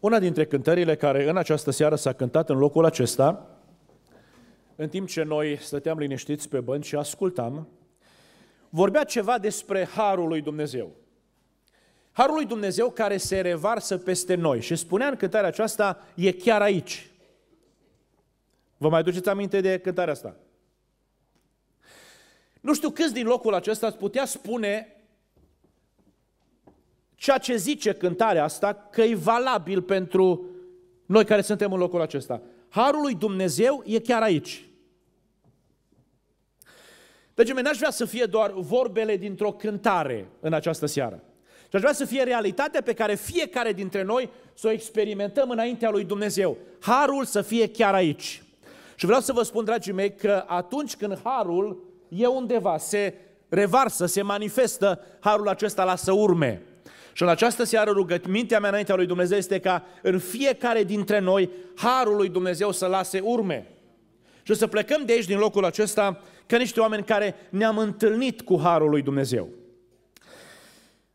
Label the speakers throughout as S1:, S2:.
S1: Una dintre cântările care în această seară s-a cântat în locul acesta, în timp ce noi stăteam liniștiți pe bănci și ascultam, vorbea ceva despre Harul lui Dumnezeu. Harul lui Dumnezeu care se revarsă peste noi. Și spunea în cântarea aceasta, e chiar aici. Vă mai duceți aminte de cântarea asta? Nu știu câți din locul acesta ați putea spune ceea ce zice cântarea asta că e valabil pentru noi care suntem în locul acesta. Harul lui Dumnezeu e chiar aici. Deci, n-aș vrea să fie doar vorbele dintr-o cântare în această seară. Și aș vrea să fie realitatea pe care fiecare dintre noi să o experimentăm înaintea lui Dumnezeu. Harul să fie chiar aici. Și vreau să vă spun, dragii mei, că atunci când harul e undeva, se revarsă, se manifestă harul acesta, lasă urme. Și în această seară rugămintea mea înaintea lui Dumnezeu este ca în fiecare dintre noi harul lui Dumnezeu să lase urme. Și să plecăm de aici, din locul acesta, ca niște oameni care ne-am întâlnit cu harul lui Dumnezeu.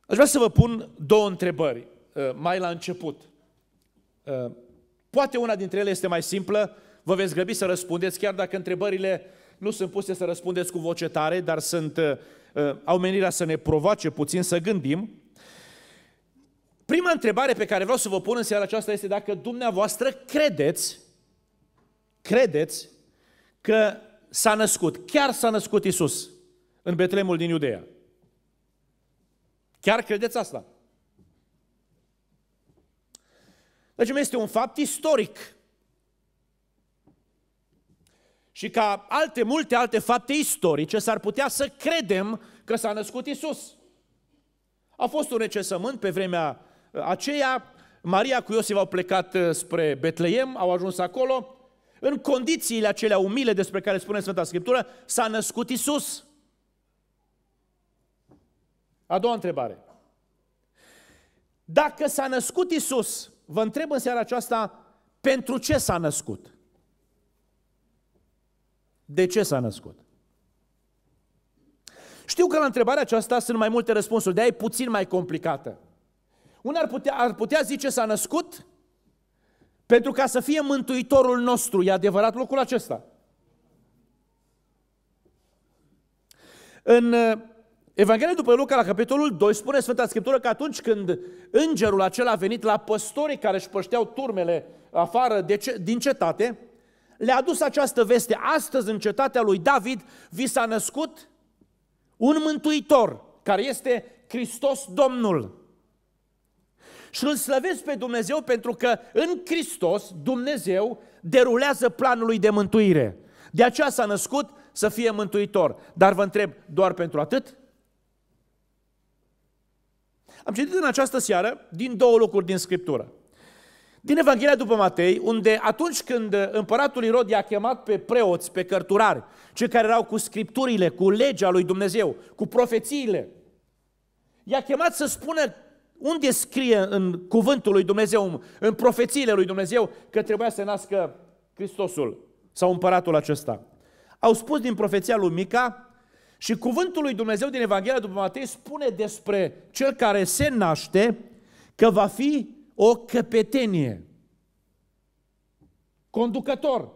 S1: Aș vrea să vă pun două întrebări, uh, mai la început. Uh, poate una dintre ele este mai simplă, vă veți grăbi să răspundeți, chiar dacă întrebările nu sunt puse să răspundeți cu voce tare, dar sunt, uh, au menirea să ne provoace puțin să gândim. Prima întrebare pe care vreau să vă pun în seara aceasta este dacă dumneavoastră credeți, credeți că s-a născut, chiar s-a născut Isus în Betlemul din Iudeea. Chiar credeți asta? Deci este un fapt istoric. Și ca alte, multe alte fapte istorice, s-ar putea să credem că s-a născut Isus. A fost un recesământ pe vremea aceea, Maria cu Iosif au plecat uh, spre Betleem, au ajuns acolo. În condițiile acelea umile despre care spune Sfânta Scriptură, s-a născut Isus. A doua întrebare. Dacă s-a născut Isus, vă întreb în seara aceasta, pentru ce s-a născut? De ce s-a născut? Știu că la întrebarea aceasta sunt mai multe răspunsuri, de-aia e puțin mai complicată. Unul ar putea, ar putea zice s-a născut pentru ca să fie mântuitorul nostru. E adevărat lucrul acesta. În uh, Evanghelia după Luca, la capitolul 2, spune Sfânta Scriptură că atunci când îngerul acela a venit la păstorii care își pășteau turmele afară de ce, din cetate, le-a dus această veste. Astăzi, în cetatea lui David, vi s-a născut un mântuitor, care este Hristos Domnul și îl slăvesc pe Dumnezeu pentru că în Hristos Dumnezeu derulează planul lui de mântuire. De aceea s-a născut să fie mântuitor. Dar vă întreb, doar pentru atât? Am citit în această seară din două locuri din Scriptură. Din Evanghelia după Matei, unde atunci când împăratul Irod i-a chemat pe preoți, pe cărturari, cei care erau cu scripturile, cu legea lui Dumnezeu, cu profețiile, i-a chemat să spună unde scrie în cuvântul lui Dumnezeu, în profețiile lui Dumnezeu, că trebuia să nască Hristosul sau împăratul acesta? Au spus din profeția lui Mica și cuvântul lui Dumnezeu din Evanghelia după Matei spune despre cel care se naște că va fi o căpetenie. Conducător.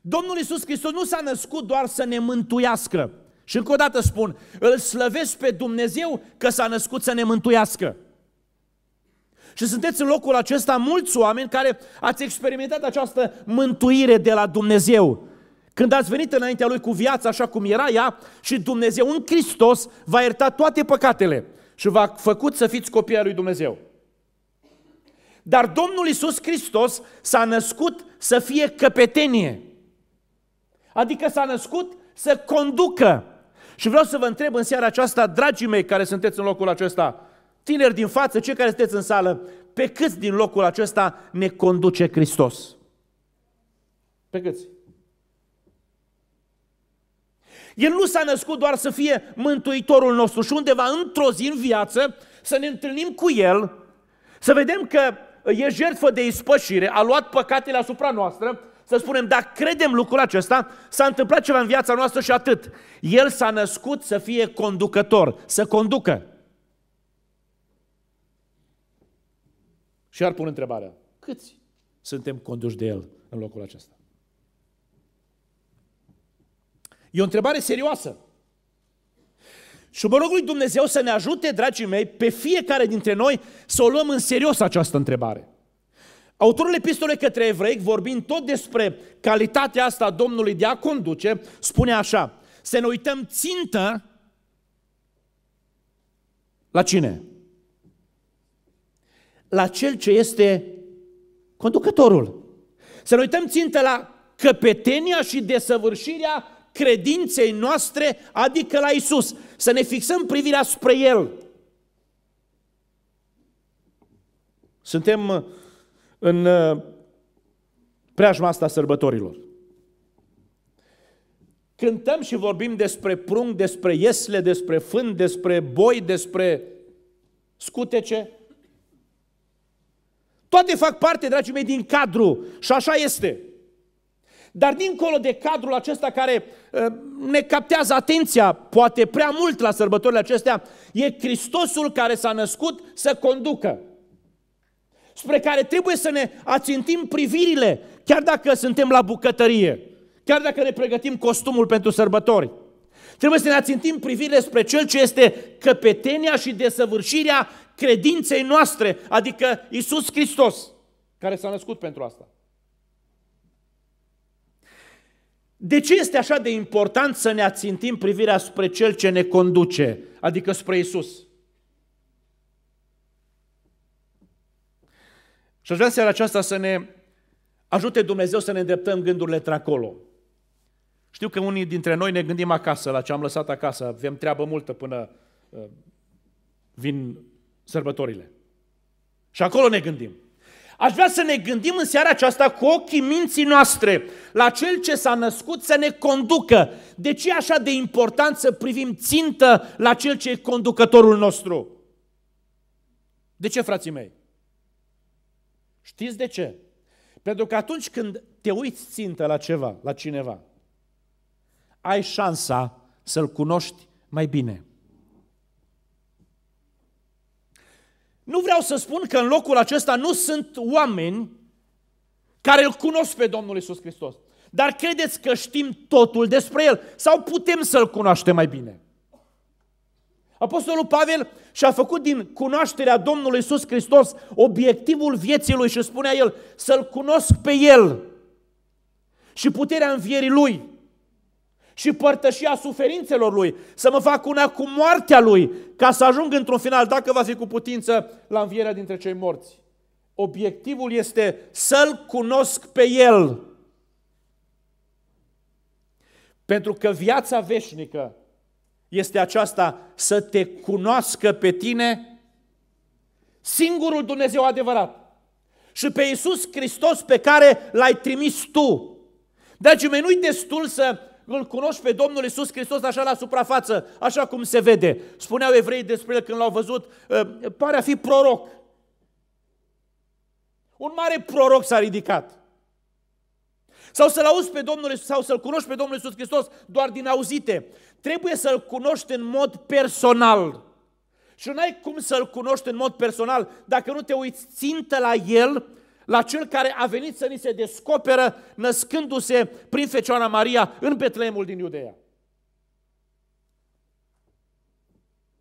S1: Domnul Isus Hristos nu s-a născut doar să ne mântuiască. Și încă o dată spun, îl slăvesc pe Dumnezeu că s-a născut să ne mântuiască. Și sunteți în locul acesta mulți oameni care ați experimentat această mântuire de la Dumnezeu. Când ați venit înaintea Lui cu viața așa cum era ea și Dumnezeu în Hristos va a iertat toate păcatele și v-a făcut să fiți copii al Lui Dumnezeu. Dar Domnul Isus Hristos s-a născut să fie căpetenie. Adică s-a născut să conducă și vreau să vă întreb în seara aceasta, dragii mei care sunteți în locul acesta, tineri din față, cei care sunteți în sală, pe câți din locul acesta ne conduce Hristos? Pe câți? El nu s-a născut doar să fie mântuitorul nostru și undeva într-o zi în viață să ne întâlnim cu El, să vedem că e jertfă de ispășire, a luat păcatele asupra noastră să spunem, dacă credem lucrul acesta, s-a întâmplat ceva în viața noastră și atât. El s-a născut să fie conducător, să conducă. Și ar pun întrebarea, câți suntem conduși de El în locul acesta? E o întrebare serioasă. Și mă rog lui Dumnezeu să ne ajute, dragii mei, pe fiecare dintre noi să o luăm în serios această întrebare. Autorul epistolei către evrei, vorbind tot despre calitatea asta a Domnului de a conduce, spune așa, să ne uităm țintă la cine? La cel ce este conducătorul. Să ne uităm țintă la căpetenia și desăvârșirea credinței noastre, adică la Isus. Să ne fixăm privirea spre El. Suntem în uh, preajma asta sărbătorilor. Cântăm și vorbim despre prung, despre iesle, despre fân, despre boi, despre scutece. Toate fac parte, dragii mei, din cadru și așa este. Dar dincolo de cadrul acesta care uh, ne captează atenția, poate prea mult la sărbătorile acestea, e Hristosul care s-a născut să conducă spre care trebuie să ne ațintim privirile, chiar dacă suntem la bucătărie, chiar dacă ne pregătim costumul pentru sărbători. Trebuie să ne ațintim privirile spre Cel ce este căpetenia și desăvârșirea credinței noastre, adică Isus Hristos, care s-a născut pentru asta. De ce este așa de important să ne ațintim privirea spre Cel ce ne conduce, adică spre Isus? Și aș vrea seara aceasta să ne ajute Dumnezeu să ne îndreptăm gândurile într-acolo. Știu că unii dintre noi ne gândim acasă, la ce am lăsat acasă. Avem treabă multă până uh, vin sărbătorile. Și acolo ne gândim. Aș vrea să ne gândim în seara aceasta cu ochii minții noastre la cel ce s-a născut să ne conducă. De ce e așa de important să privim țintă la cel ce e conducătorul nostru? De ce, frații mei? Știți de ce? Pentru că atunci când te uiți țintă la ceva, la cineva, ai șansa să-l cunoști mai bine. Nu vreau să spun că în locul acesta nu sunt oameni care îl cunosc pe Domnul Isus Hristos. Dar credeți că știm totul despre El sau putem să-L cunoaștem mai bine? Apostolul Pavel și-a făcut din cunoașterea Domnului Isus Hristos obiectivul vieții lui și spunea el să-L cunosc pe El și puterea învierii Lui și părtășia suferințelor Lui, să mă fac una cu moartea Lui, ca să ajung într-un final, dacă va fi cu putință, la învierea dintre cei morți. Obiectivul este să-L cunosc pe El. Pentru că viața veșnică este aceasta, să te cunoască pe tine singurul Dumnezeu adevărat și pe Iisus Hristos pe care l-ai trimis tu. Dragii mei, nu-i destul să îl cunoști pe Domnul Isus Hristos așa la suprafață, așa cum se vede. Spuneau evrei despre el când l-au văzut, ă, pare a fi proroc. Un mare proroc s-a ridicat. Sau să-L auzi pe Domnul, sau să-L cunoști pe Domnul Iisus Hristos doar din auzite. Trebuie să-L cunoști în mod personal. Și nu ai cum să-L cunoști în mod personal dacă nu te uiți țintă la El, la Cel care a venit să ni se descoperă născându-se prin Fecioara Maria în Betleemul din Iudeea.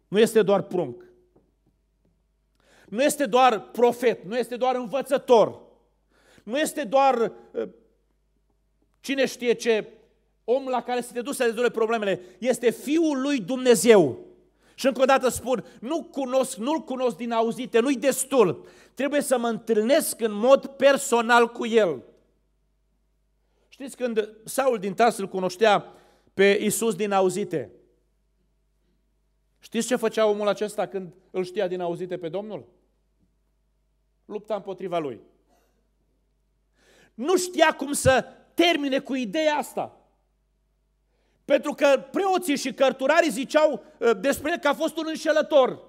S1: Nu este doar prunc. Nu este doar profet, nu este doar învățător, nu este doar uh, Cine știe ce om la care se te duce să rezolve problemele este Fiul lui Dumnezeu. Și încă o dată spun, nu cunosc, nu-l cunosc din auzite, nu-i destul. Trebuie să mă întâlnesc în mod personal cu el. Știți când Saul din Tars îl cunoștea pe Isus din auzite? Știți ce făcea omul acesta când îl știa din auzite pe Domnul? Lupta împotriva lui. Nu știa cum să termine cu ideea asta. Pentru că preoții și cărturarii ziceau ă, despre el că a fost un înșelător.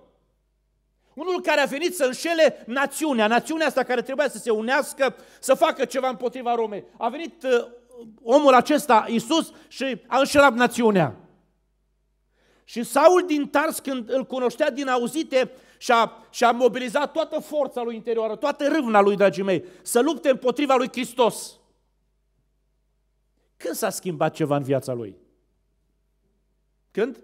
S1: Unul care a venit să înșele națiunea, națiunea asta care trebuia să se unească, să facă ceva împotriva Romei. A venit ă, omul acesta, Isus, și a înșelat națiunea. Și Saul din Tars, când îl cunoștea din auzite, și-a, și-a mobilizat toată forța lui interioară, toată râvna lui, dragii mei, să lupte împotriva lui Hristos. Când s-a schimbat ceva în viața lui? Când?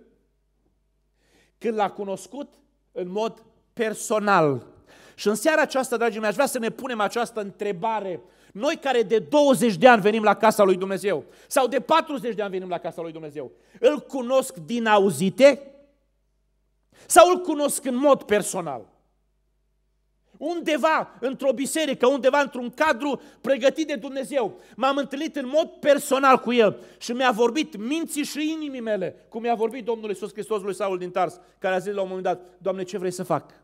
S1: Când l-a cunoscut în mod personal. Și în seara aceasta, dragii mei, aș vrea să ne punem această întrebare. Noi care de 20 de ani venim la casa lui Dumnezeu, sau de 40 de ani venim la casa lui Dumnezeu, îl cunosc din auzite sau îl cunosc în mod personal? undeva într-o biserică, undeva într-un cadru pregătit de Dumnezeu. M-am întâlnit în mod personal cu el și mi-a vorbit minții și inimii mele, cum mi-a vorbit Domnul Iisus Hristos lui Saul din Tars, care a zis la un moment dat, Doamne, ce vrei să fac?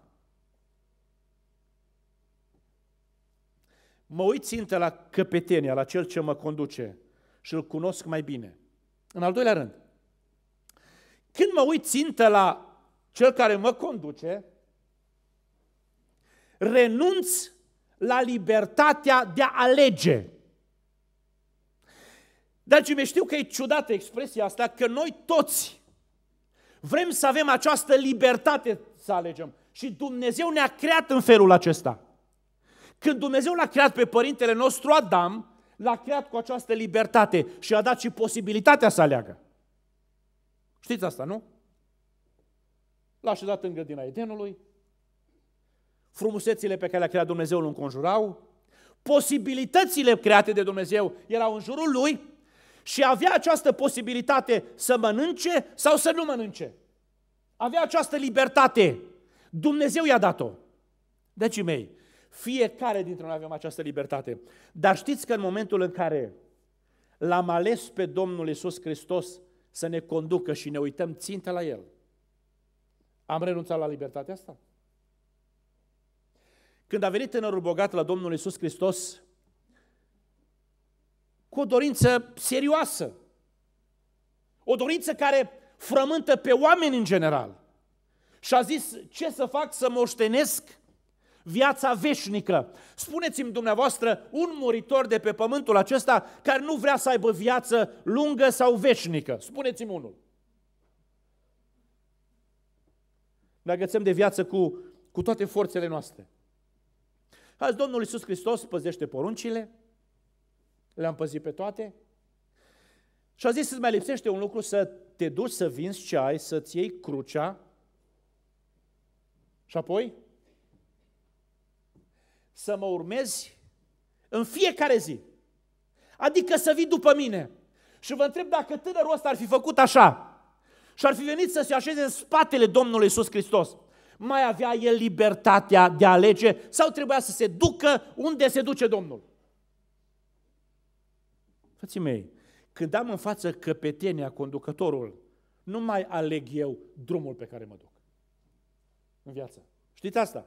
S1: Mă uit țintă la căpetenia, la cel ce mă conduce și îl cunosc mai bine. În al doilea rând, când mă uit țintă la cel care mă conduce, renunți la libertatea de a alege. Dragii mei, știu că e ciudată expresia asta, că noi toți vrem să avem această libertate să alegem. Și Dumnezeu ne-a creat în felul acesta. Când Dumnezeu l-a creat pe părintele nostru Adam, l-a creat cu această libertate și a dat și posibilitatea să aleagă. Știți asta, nu? L-a așezat în grădina Edenului, frumusețile pe care le-a creat Dumnezeu îl înconjurau, posibilitățile create de Dumnezeu erau în jurul lui și avea această posibilitate să mănânce sau să nu mănânce. Avea această libertate. Dumnezeu i-a dat-o. Deci, mei, fiecare dintre noi avem această libertate. Dar știți că în momentul în care l-am ales pe Domnul Iisus Hristos să ne conducă și ne uităm țintă la El, am renunțat la libertatea asta? Când a venit tânărul bogat la Domnul Isus Hristos, cu o dorință serioasă, o dorință care frământă pe oameni în general. Și a zis, ce să fac să moștenesc viața veșnică? Spuneți-mi dumneavoastră un muritor de pe pământul acesta care nu vrea să aibă viață lungă sau veșnică. Spuneți-mi unul. Ne agățăm de viață cu, cu toate forțele noastre. Azi Domnul Iisus Hristos păzește poruncile, le-am păzit pe toate și a zis să-ți mai lipsește un lucru, să te duci să vinzi ce ai, să-ți iei crucea și apoi să mă urmezi în fiecare zi. Adică să vii după mine. Și vă întreb dacă tânărul ăsta ar fi făcut așa și ar fi venit să se așeze în spatele Domnului Iisus Hristos mai avea el libertatea de a alege sau trebuia să se ducă unde se duce Domnul. Frații mei, când am în față căpetenia, conducătorul, nu mai aleg eu drumul pe care mă duc în viață. Știți asta?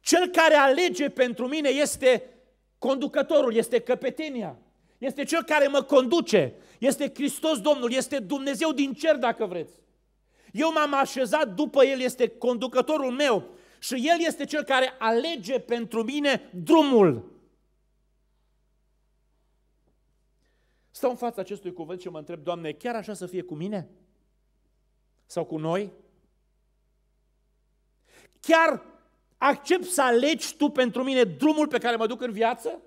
S1: Cel care alege pentru mine este conducătorul, este căpetenia, este cel care mă conduce, este Hristos Domnul, este Dumnezeu din cer dacă vreți. Eu m-am așezat după el, este conducătorul meu și el este cel care alege pentru mine drumul. Stau în fața acestui cuvânt și mă întreb, Doamne, chiar așa să fie cu mine? Sau cu noi? Chiar accept să alegi tu pentru mine drumul pe care mă duc în viață?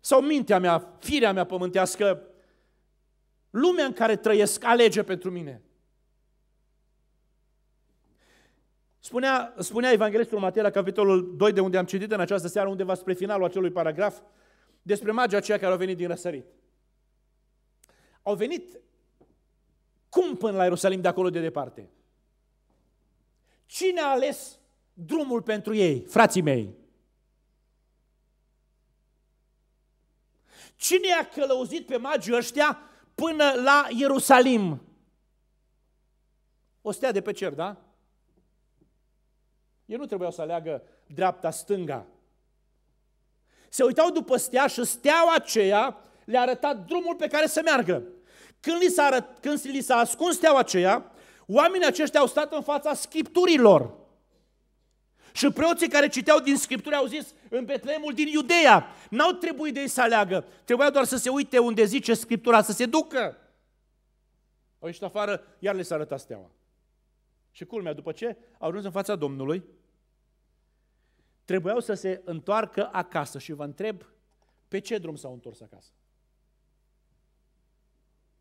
S1: Sau mintea mea, firea mea pământească lumea în care trăiesc alege pentru mine. Spunea, spunea Evanghelistul Matei la capitolul 2, de unde am citit în această seară, undeva spre finalul acelui paragraf, despre magia aceia care au venit din răsărit. Au venit cum până la Ierusalim de acolo de departe? Cine a ales drumul pentru ei, frații mei? Cine a călăuzit pe magii ăștia până la Ierusalim. O stea de pe cer, da? Ei nu trebuiau să aleagă dreapta-stânga. Se uitau după stea și steaua aceea le-a arătat drumul pe care să meargă. Când li s-a, arăt, când li s-a ascuns steaua aceea, oamenii aceștia au stat în fața scripturilor. Și preoții care citeau din Scriptură au zis, în Betlemul din Iudeea, n-au trebuit de ei să aleagă, trebuia doar să se uite unde zice Scriptura, să se ducă. Au ieșit afară, iar le s-a arătat steaua. Și culmea, după ce au ajuns în fața Domnului, trebuiau să se întoarcă acasă și vă întreb, pe ce drum s-au întors acasă?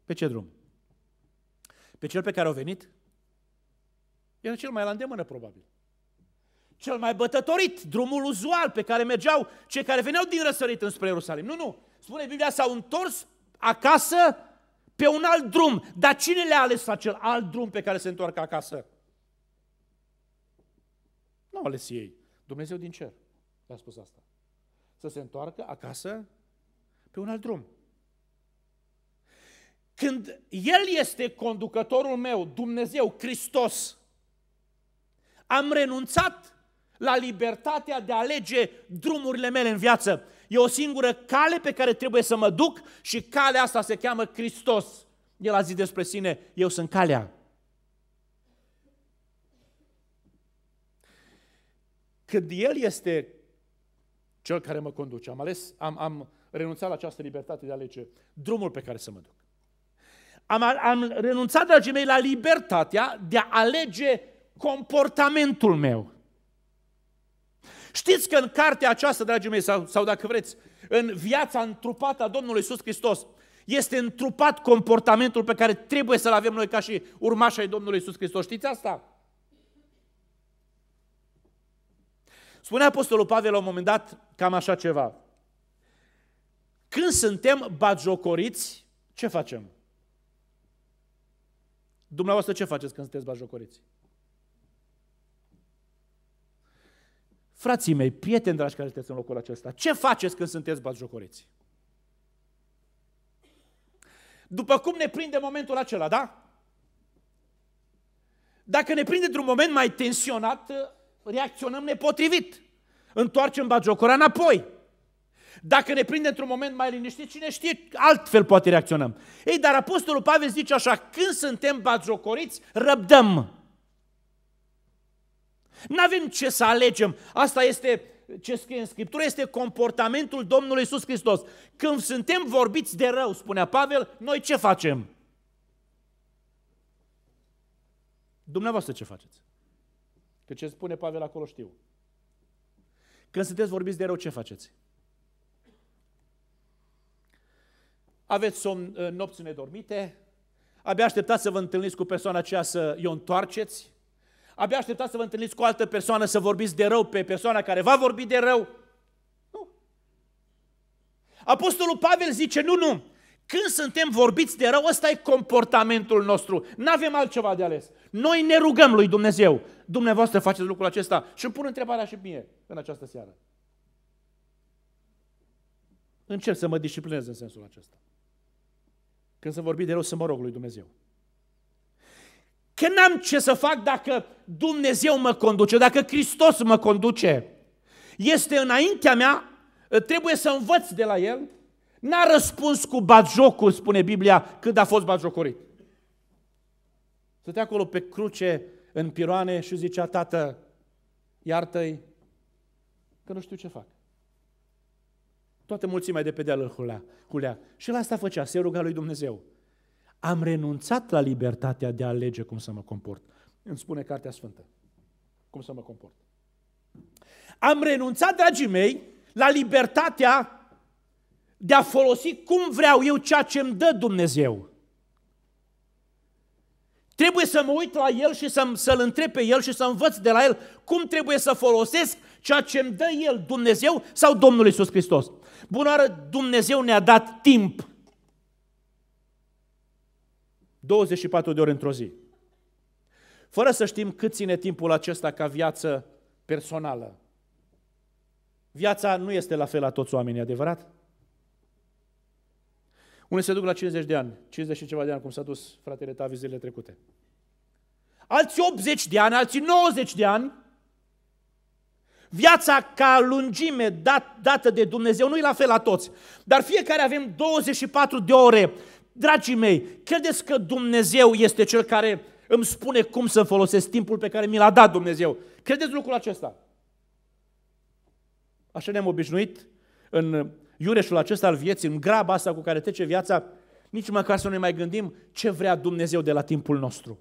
S1: Pe ce drum? Pe cel pe care au venit? Era cel mai la îndemână, probabil cel mai bătătorit, drumul uzual pe care mergeau cei care veneau din răsărit înspre Ierusalim. Nu, nu. Spune Biblia, s-au întors acasă pe un alt drum. Dar cine le-a ales acel alt drum pe care se întoarcă acasă? Nu au ales ei. Dumnezeu din cer le-a spus asta. Să se întoarcă acasă pe un alt drum. Când El este conducătorul meu, Dumnezeu, Hristos, am renunțat la libertatea de a alege drumurile mele în viață. E o singură cale pe care trebuie să mă duc și calea asta se cheamă Hristos. El a zis despre sine, eu sunt calea. Când El este cel care mă conduce, am, ales, am, am renunțat la această libertate de a alege drumul pe care să mă duc. Am, am renunțat, dragii mei, la libertatea de a alege comportamentul meu. Știți că în cartea aceasta, dragii mei, sau, sau dacă vreți, în viața întrupată a Domnului Iisus Hristos, este întrupat comportamentul pe care trebuie să-l avem noi ca și urmașii ai Domnului Iisus Hristos. Știți asta? Spune Apostolul Pavel la un moment dat cam așa ceva. Când suntem bagiocoriți, ce facem? Dumneavoastră ce faceți când sunteți bagiocoriți? Frații mei, prieteni dragi care sunteți în locul acesta, ce faceți când sunteți batjocoriți? După cum ne prinde momentul acela, da? Dacă ne prinde într-un moment mai tensionat, reacționăm nepotrivit. Întoarcem bagiocora înapoi. Dacă ne prinde într-un moment mai liniștit, cine știe, altfel poate reacționăm. Ei, dar Apostolul Pavel zice așa, când suntem bagiocoriți, răbdăm. Nu avem ce să alegem. Asta este ce scrie în Scriptură, este comportamentul Domnului Isus Hristos. Când suntem vorbiți de rău, spunea Pavel, noi ce facem? Dumneavoastră ce faceți? Că ce spune Pavel acolo știu. Când sunteți vorbiți de rău, ce faceți? Aveți somn, eh, nopți nedormite, abia așteptați să vă întâlniți cu persoana aceea să i-o întoarceți, Abia așteptați să vă întâlniți cu o altă persoană, să vorbiți de rău pe persoana care va vorbi de rău. Nu. Apostolul Pavel zice, nu, nu, când suntem vorbiți de rău, ăsta e comportamentul nostru. Nu avem altceva de ales. Noi ne rugăm lui Dumnezeu. Dumneavoastră faceți lucrul acesta. Și îmi pun întrebarea și mie în această seară. Încerc să mă disciplinez în sensul acesta. Când să vorbi de rău, să mă rog lui Dumnezeu. Că n-am ce să fac dacă Dumnezeu mă conduce, dacă Hristos mă conduce. Este înaintea mea, trebuie să învăț de la El. N-a răspuns cu bagiocuri, spune Biblia, când a fost bagiocorit. Stătea acolo pe cruce, în piroane și zicea, tată, iartă-i, că nu știu ce fac. Toată mulțimea de pe deal îl hulea, hulea. Și la asta făcea, se ruga lui Dumnezeu. Am renunțat la libertatea de a alege cum să mă comport. Îmi spune Cartea Sfântă cum să mă comport. Am renunțat, dragii mei, la libertatea de a folosi cum vreau eu ceea ce îmi dă Dumnezeu. Trebuie să mă uit la el și să-l să întreb pe el și să învăț de la el cum trebuie să folosesc ceea ce îmi dă el, Dumnezeu sau Domnul Iisus Hristos. Bună oară, Dumnezeu ne-a dat timp 24 de ori într-o zi. Fără să știm cât ține timpul acesta ca viață personală. Viața nu este la fel la toți oamenii, adevărat? Unii se duc la 50 de ani, 50 și ceva de ani, cum s-a dus fratele Tavi zilele trecute. Alții 80 de ani, alții 90 de ani, Viața ca lungime dat, dată de Dumnezeu nu e la fel la toți, dar fiecare avem 24 de ore Dragii mei, credeți că Dumnezeu este cel care îmi spune cum să folosesc timpul pe care mi l-a dat Dumnezeu? Credeți lucrul acesta? Așa ne-am obișnuit în iureșul acesta al vieții, în graba asta cu care trece viața, nici măcar să nu ne mai gândim ce vrea Dumnezeu de la timpul nostru.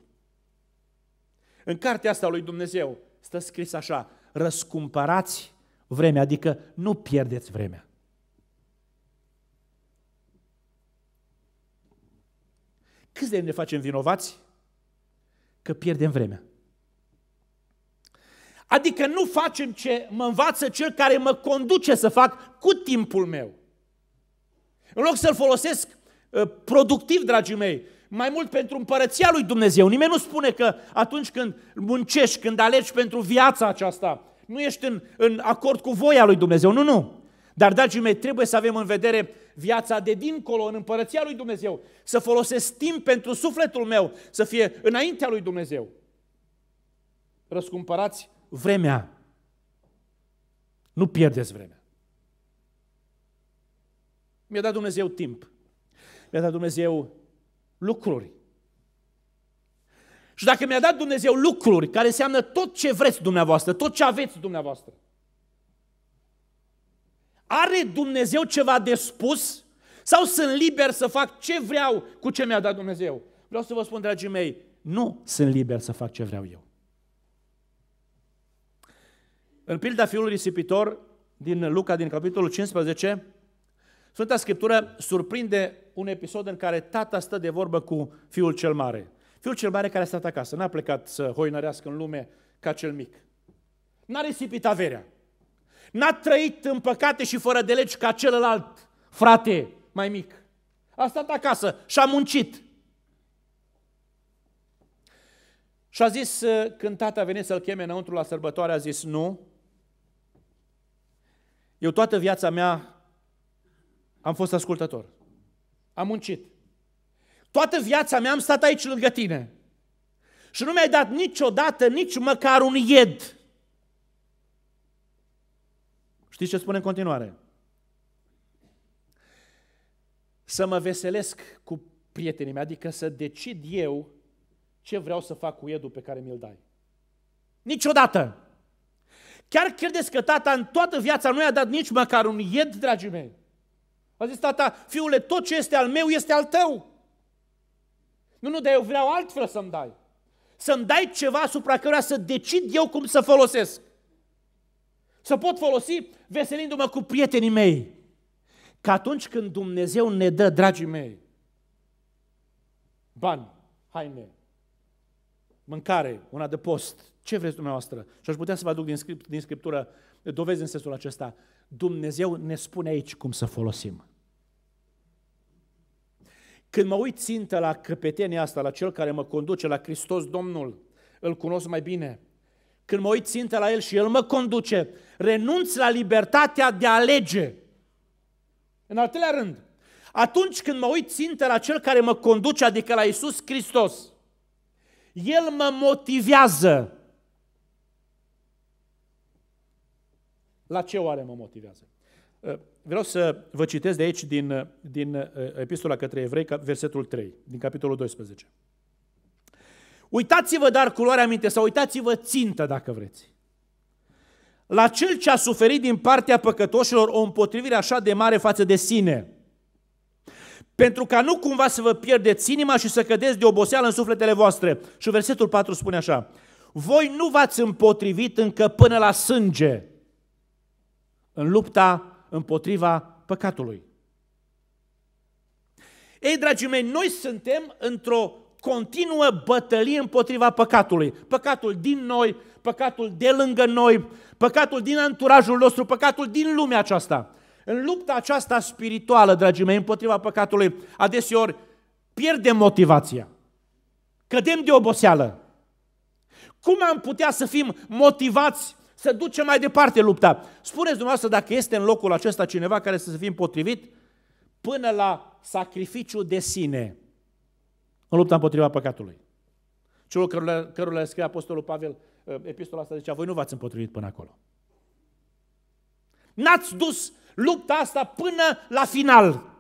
S1: În cartea asta lui Dumnezeu stă scris așa, răscumpărați vremea, adică nu pierdeți vremea. Câți de ne facem vinovați? Că pierdem vremea. Adică nu facem ce mă învață cel care mă conduce să fac cu timpul meu. În loc să-l folosesc uh, productiv, dragii mei, mai mult pentru împărăția lui Dumnezeu. Nimeni nu spune că atunci când muncești, când alegi pentru viața aceasta, nu ești în, în acord cu voia lui Dumnezeu. Nu, nu. Dar, dragii mei, trebuie să avem în vedere viața de dincolo, în împărăția lui Dumnezeu. Să folosesc timp pentru sufletul meu, să fie înaintea lui Dumnezeu. Răscumpărați vremea. Nu pierdeți vremea. Mi-a dat Dumnezeu timp. Mi-a dat Dumnezeu lucruri. Și dacă mi-a dat Dumnezeu lucruri, care înseamnă tot ce vreți dumneavoastră, tot ce aveți dumneavoastră, are Dumnezeu ceva de spus? Sau sunt liber să fac ce vreau cu ce mi-a dat Dumnezeu? Vreau să vă spun, dragii mei, nu sunt liber să fac ce vreau eu. În pilda fiului risipitor din Luca, din capitolul 15, Sfânta Scriptură surprinde un episod în care tata stă de vorbă cu fiul cel mare. Fiul cel mare care a stat acasă, n-a plecat să hoinărească în lume ca cel mic. N-a risipit averea. N-a trăit în păcate și fără de legi ca celălalt frate mai mic. A stat acasă și a muncit. Și a zis, uh, când tata a venit să-l cheme înăuntru la sărbătoare, a zis, nu, eu toată viața mea am fost ascultător. Am muncit. Toată viața mea am stat aici lângă tine. Și nu mi-ai dat niciodată nici măcar un ied Știți ce spune în continuare? Să mă veselesc cu prietenii mei, adică să decid eu ce vreau să fac cu edul pe care mi-l dai. Niciodată! Chiar credeți că tata în toată viața nu i-a dat nici măcar un ied, dragii mei? A zis tata, fiule, tot ce este al meu este al tău. Nu, nu, dar eu vreau altfel să-mi dai. Să-mi dai ceva asupra căruia să decid eu cum să folosesc să pot folosi veselindu-mă cu prietenii mei. Că atunci când Dumnezeu ne dă, dragii mei, bani, haine, mâncare, una de post, ce vreți dumneavoastră? Și aș putea să vă aduc din, script, din Scriptură dovezi în sensul acesta. Dumnezeu ne spune aici cum să folosim. Când mă uit țintă la căpetenia asta, la cel care mă conduce, la Hristos Domnul, îl cunosc mai bine, când mă uit țintă la El și El mă conduce, renunț la libertatea de a alege. În al treilea rând, atunci când mă uit țintă la Cel care mă conduce, adică la Isus Hristos, El mă motivează. La ce oare mă motivează? Uh, vreau să vă citesc de aici din, uh, din uh, Epistola către Evrei, versetul 3, din capitolul 12. Uitați-vă dar culoarea minte sau uitați-vă țintă dacă vreți. La cel ce a suferit din partea păcătoșilor o împotrivire așa de mare față de sine, pentru ca nu cumva să vă pierdeți inima și să cădeți de oboseală în sufletele voastre. Și versetul 4 spune așa, voi nu v-ați împotrivit încă până la sânge în lupta împotriva păcatului. Ei, dragii mei, noi suntem într-o continuă bătălie împotriva păcatului. Păcatul din noi, păcatul de lângă noi, păcatul din anturajul nostru, păcatul din lumea aceasta. În lupta aceasta spirituală, dragii mei, împotriva păcatului, adeseori pierdem motivația. Cădem de oboseală. Cum am putea să fim motivați să ducem mai departe lupta? Spuneți dumneavoastră dacă este în locul acesta cineva care să se fie împotrivit până la sacrificiu de sine în lupta împotriva păcatului. Celor cărora, cărora le scrie Apostolul Pavel, uh, epistola asta zicea, voi nu v-ați împotrivit până acolo. N-ați dus lupta asta până la final.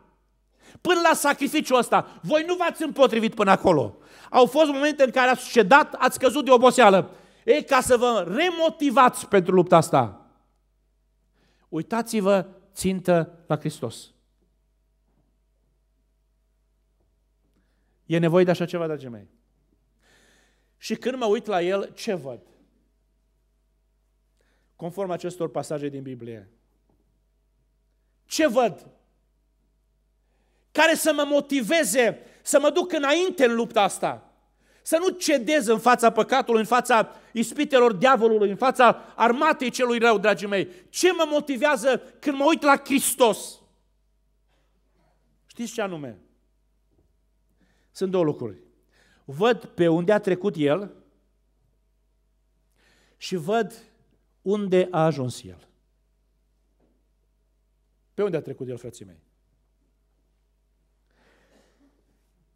S1: Până la sacrificiul ăsta. Voi nu v-ați împotrivit până acolo. Au fost momente în care ați cedat, ați căzut de oboseală. E ca să vă remotivați pentru lupta asta. Uitați-vă țintă la Hristos. E nevoie de așa ceva, dragii mei. Și când mă uit la el, ce văd? Conform acestor pasaje din Biblie. Ce văd? Care să mă motiveze să mă duc înainte în lupta asta. Să nu cedez în fața păcatului, în fața ispitelor diavolului, în fața armatei celui rău, dragii mei. Ce mă motivează când mă uit la Hristos? Știți ce anume? Sunt două lucruri. Văd pe unde a trecut el și văd unde a ajuns el. Pe unde a trecut el, frații mei?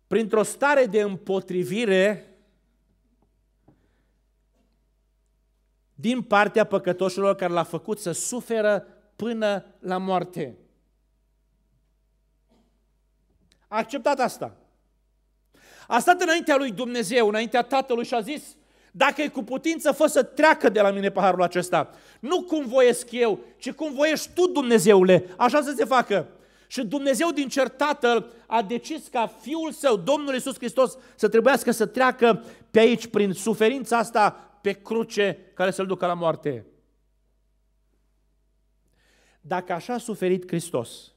S1: Printr-o stare de împotrivire din partea păcătoșilor care l-a făcut să suferă până la moarte. A acceptat asta. A stat înaintea lui Dumnezeu, înaintea Tatălui și a zis, dacă e cu putință, fă să treacă de la mine paharul acesta. Nu cum voiesc eu, ci cum voiești tu, Dumnezeule, așa să se facă. Și Dumnezeu din cer Tatăl a decis ca Fiul Său, Domnul Iisus Hristos, să trebuiască să treacă pe aici, prin suferința asta, pe cruce, care să-L ducă la moarte. Dacă așa a suferit Hristos,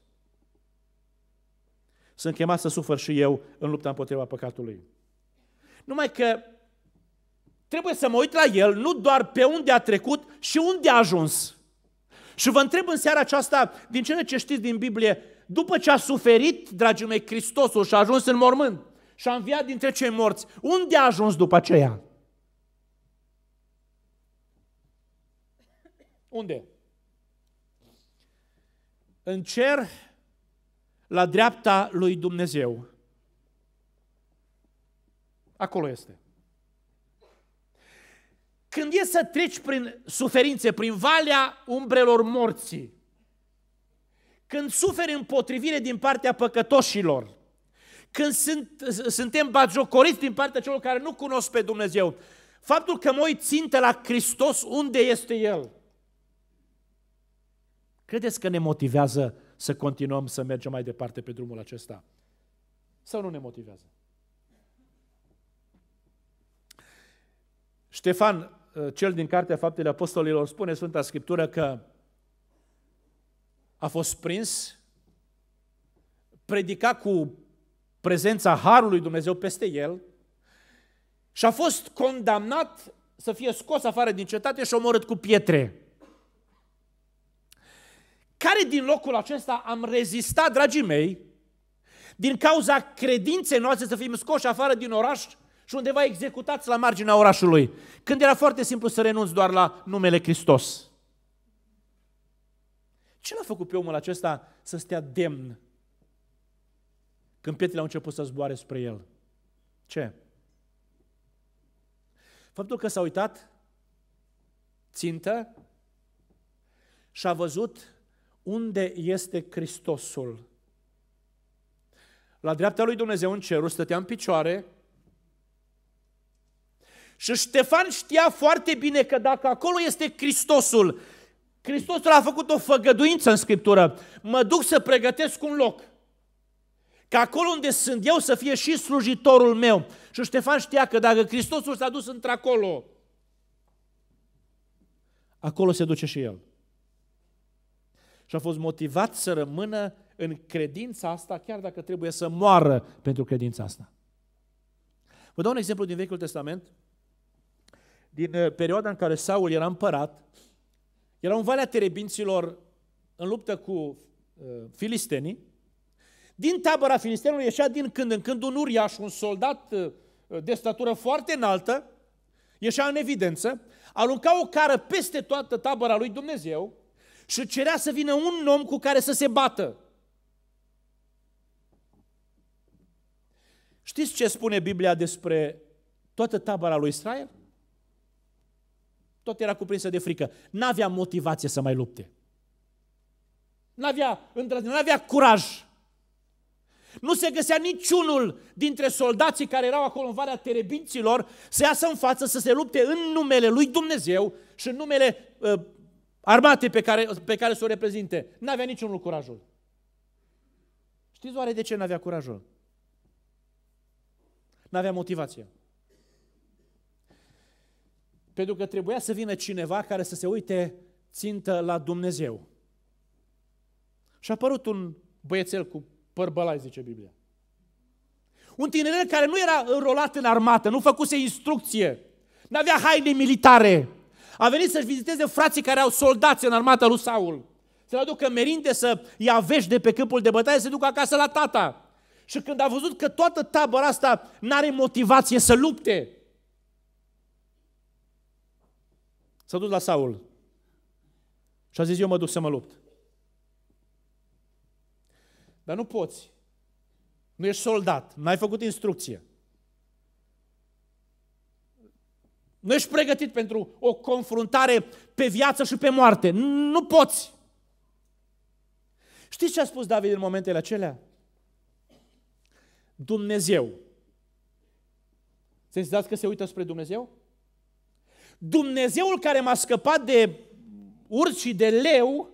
S1: sunt chemat să sufăr și eu în lupta împotriva păcatului. Numai că trebuie să mă uit la el, nu doar pe unde a trecut și unde a ajuns. Și vă întreb în seara aceasta, din cele ce știți din Biblie, după ce a suferit, dragii mei, Hristosul și a ajuns în mormânt și a înviat dintre cei morți, unde a ajuns după aceea? Unde? În cer la dreapta lui Dumnezeu. Acolo este. Când e să treci prin suferințe, prin valea umbrelor morții, când suferi împotrivire din partea păcătoșilor, când sunt, suntem bagiocoriți din partea celor care nu cunosc pe Dumnezeu, faptul că mă uit țintă la Hristos, unde este El? Credeți că ne motivează să continuăm să mergem mai departe pe drumul acesta? Sau nu ne motivează? Ștefan, uh, cel din Cartea Faptele Apostolilor, spune Sfânta Scriptură că a fost prins, predica cu prezența Harului Dumnezeu peste el și a fost condamnat să fie scos afară din cetate și omorât cu pietre. Care din locul acesta am rezistat, dragii mei, din cauza credinței noastre să fim scoși afară din oraș și undeva executați la marginea orașului, când era foarte simplu să renunți doar la numele Hristos. Ce l-a făcut pe omul acesta să stea demn când pietrele au început să zboare spre el? Ce? Faptul că s-a uitat țintă și a văzut unde este Hristosul? La dreapta lui Dumnezeu în cerul stătea în picioare și Ștefan știa foarte bine că dacă acolo este Hristosul, Hristosul a făcut o făgăduință în Scriptură. Mă duc să pregătesc un loc. Ca acolo unde sunt eu să fie și slujitorul meu. Și Ștefan știa că dacă Hristosul s-a dus într-acolo, acolo se duce și el și a fost motivat să rămână în credința asta, chiar dacă trebuie să moară pentru credința asta. Vă dau un exemplu din Vechiul Testament. Din uh, perioada în care Saul era împărat, era în Valea Terebinților în luptă cu uh, filistenii. Din tabăra filistenilor ieșea din când în când un uriaș, un soldat uh, de statură foarte înaltă, ieșea în evidență, arunca o cară peste toată tabăra lui Dumnezeu și cerea să vină un om cu care să se bată. Știți ce spune Biblia despre toată tabăra lui Israel? Tot era cuprinsă de frică. N-avea motivație să mai lupte. N-avea îndrăzneală, n-avea curaj. Nu se găsea niciunul dintre soldații care erau acolo în Valea terebinților să iasă în față să se lupte în numele lui Dumnezeu și în numele uh, armate pe care, pe care să o reprezinte. N-avea niciunul curajul. Știți oare de ce n-avea curajul? N-avea motivație. Pentru că trebuia să vină cineva care să se uite țintă la Dumnezeu. Și a apărut un băiețel cu păr bălai, zice Biblia. Un tinerel care nu era înrolat în armată, nu făcuse instrucție, nu avea haine militare, a venit să-și viziteze frații care au soldați în armata lui Saul. Să le aducă merinde să ia vești de pe câmpul de bătaie, să se ducă acasă la tata. Și când a văzut că toată tabăra asta n-are motivație să lupte, s-a dus la Saul și a zis, eu mă duc să mă lupt. Dar nu poți. Nu ești soldat, n-ai făcut instrucție. Nu ești pregătit pentru o confruntare pe viață și pe moarte. Nu poți. Știți ce a spus David în momentele acelea? Dumnezeu. Sentizați că se uită spre Dumnezeu? Dumnezeul care m-a scăpat de urci și de leu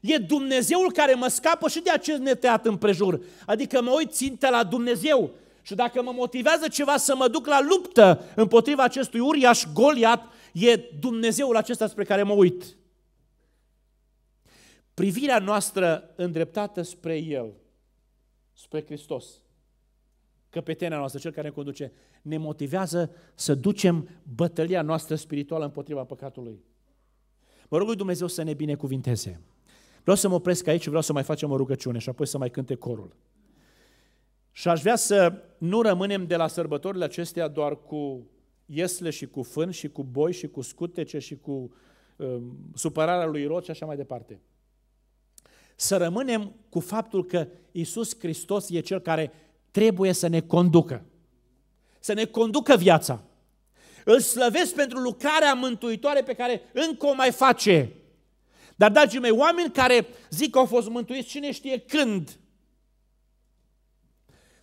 S1: e Dumnezeul care mă scapă și de acest neteat împrejur. Adică mă uit țintă la Dumnezeu și dacă mă motivează ceva să mă duc la luptă împotriva acestui uriaș Goliat, e Dumnezeul acesta spre care mă uit. Privirea noastră îndreptată spre El, spre Hristos, căpetenia noastră, Cel care ne conduce, ne motivează să ducem bătălia noastră spirituală împotriva păcatului. Mă rog lui Dumnezeu să ne binecuvinteze. Vreau să mă opresc aici și vreau să mai facem o rugăciune și apoi să mai cânte corul. Și aș vrea să nu rămânem de la sărbătorile acestea doar cu iesle și cu fân și cu boi și cu scutece și cu uh, supărarea lui Irod și așa mai departe. Să rămânem cu faptul că Isus Hristos e Cel care trebuie să ne conducă. Să ne conducă viața. Îl slăvesc pentru lucrarea mântuitoare pe care încă o mai face. Dar, dragii mei, oameni care zic că au fost mântuiți, cine știe când,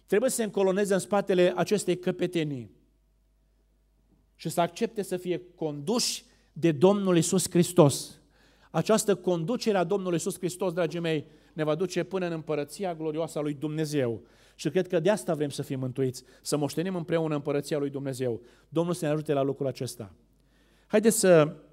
S1: trebuie să se încoloneze în spatele acestei căpetenii și să accepte să fie conduși de Domnul Isus Hristos. Această conducere a Domnului Isus Hristos, dragii mei, ne va duce până în împărăția glorioasă a lui Dumnezeu. Și cred că de asta vrem să fim mântuiți, să moștenim împreună împărăția lui Dumnezeu. Domnul să ne ajute la lucrul acesta. Haideți să